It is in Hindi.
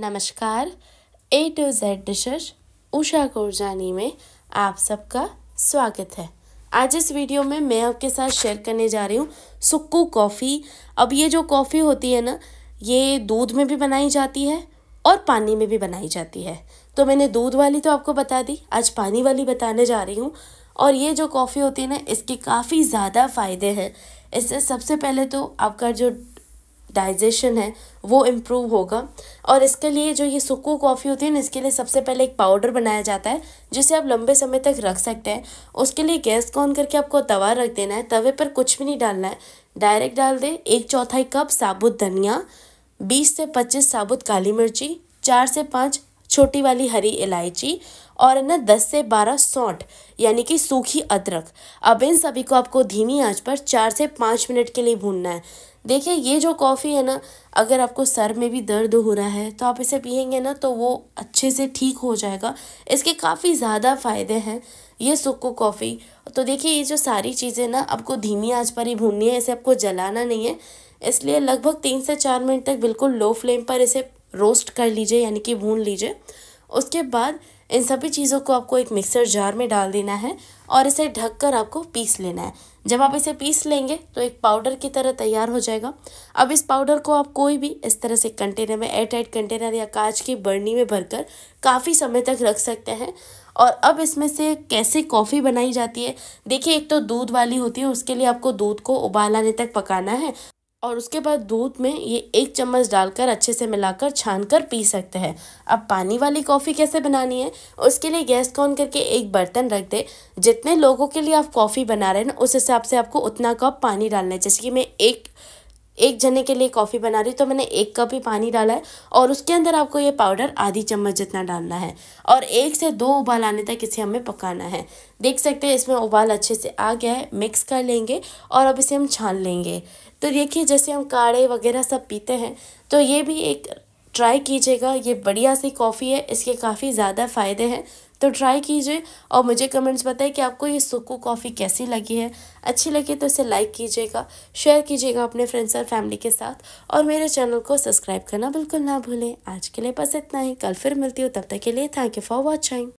नमस्कार A to Z dishes Usha Kurjani में आप सबका स्वागत है आज इस वीडियो में मैं आपके साथ शेयर करने जा रही हूँ सुक्कू कॉफ़ी अब ये जो कॉफ़ी होती है ना ये दूध में भी बनाई जाती है और पानी में भी बनाई जाती है तो मैंने दूध वाली तो आपको बता दी आज पानी वाली बताने जा रही हूँ और ये जो कॉफ़ी होती है ना इसके काफ़ी ज़्यादा फ़ायदे हैं इससे सबसे पहले तो आपका जो डाइजेशन है वो इम्प्रूव होगा और इसके लिए जो ये सुक्कू कॉफ़ी होती है ना इसके लिए सबसे पहले एक पाउडर बनाया जाता है जिसे आप लंबे समय तक रख सकते हैं उसके लिए गैस को ऑन करके आपको तवा रख देना है तवे पर कुछ भी नहीं डालना है डायरेक्ट डाल दें एक चौथाई कप साबुत धनिया बीस से पच्चीस साबुत काली मिर्ची चार से पाँच छोटी वाली हरी इलायची और है ना दस से बारह सौंठ यानी कि सूखी अदरक अब इन सभी को आपको धीमी आंच पर चार से पाँच मिनट के लिए भूनना है देखिए ये जो कॉफ़ी है ना अगर आपको सर में भी दर्द हो रहा है तो आप इसे पियेंगे ना तो वो अच्छे से ठीक हो जाएगा इसके काफ़ी ज़्यादा फ़ायदे हैं ये सुक्को कॉफ़ी तो देखिए ये जो सारी चीज़ें ना आपको धीमी आंच पर ही भूननी है इसे आपको जलाना नहीं है इसलिए लगभग तीन से चार मिनट तक बिल्कुल लो फ्लेम पर इसे रोस्ट कर लीजिए यानी कि भून लीजिए उसके बाद इन सभी चीज़ों को आपको एक मिक्सर जार में डाल देना है और इसे ढककर आपको पीस लेना है जब आप इसे पीस लेंगे तो एक पाउडर की तरह तैयार हो जाएगा अब इस पाउडर को आप कोई भी इस तरह से कंटेनर में एयर टाइट कंटेनर या कांच की बर्नी में भरकर काफ़ी समय तक रख सकते हैं और अब इसमें से कैसे कॉफ़ी बनाई जाती है देखिए एक तो दूध वाली होती है उसके लिए आपको दूध को उबाल आने तक पकाना है और उसके बाद दूध में ये एक चम्मच डालकर अच्छे से मिलाकर छान कर पी सकते हैं अब पानी वाली कॉफ़ी कैसे बनानी है उसके लिए गैस को ऑन करके एक बर्तन रख दे जितने लोगों के लिए आप कॉफ़ी बना रहे हैं ना उस हिसाब से आपको उतना कप पानी डालना है जैसे कि मैं एक एक जने के लिए कॉफ़ी बना रही हूँ तो मैंने एक कप ही पानी डाला है और उसके अंदर आपको ये पाउडर आधी चम्मच जितना डालना है और एक से दो उबाल आने तक इसे हमें पकाना है देख सकते हैं इसमें उबाल अच्छे से आ गया है मिक्स कर लेंगे और अब इसे हम छान लेंगे तो देखिए जैसे हम काढ़े वगैरह सब पीते हैं तो ये भी एक ट्राई कीजिएगा ये बढ़िया सी कॉफ़ी है इसके काफ़ी ज़्यादा फ़ायदे हैं तो ट्राई कीजिए और मुझे कमेंट्स बताएं कि आपको ये सुकू कॉफ़ी कैसी लगी है अच्छी लगी तो इसे लाइक कीजिएगा शेयर कीजिएगा अपने फ्रेंड्स और फैमिली के साथ और मेरे चैनल को सब्सक्राइब करना बिल्कुल ना भूलें आज के लिए बस इतना ही कल फिर मिलती हूँ तब तक के लिए थैंक यू फॉर वॉचिंग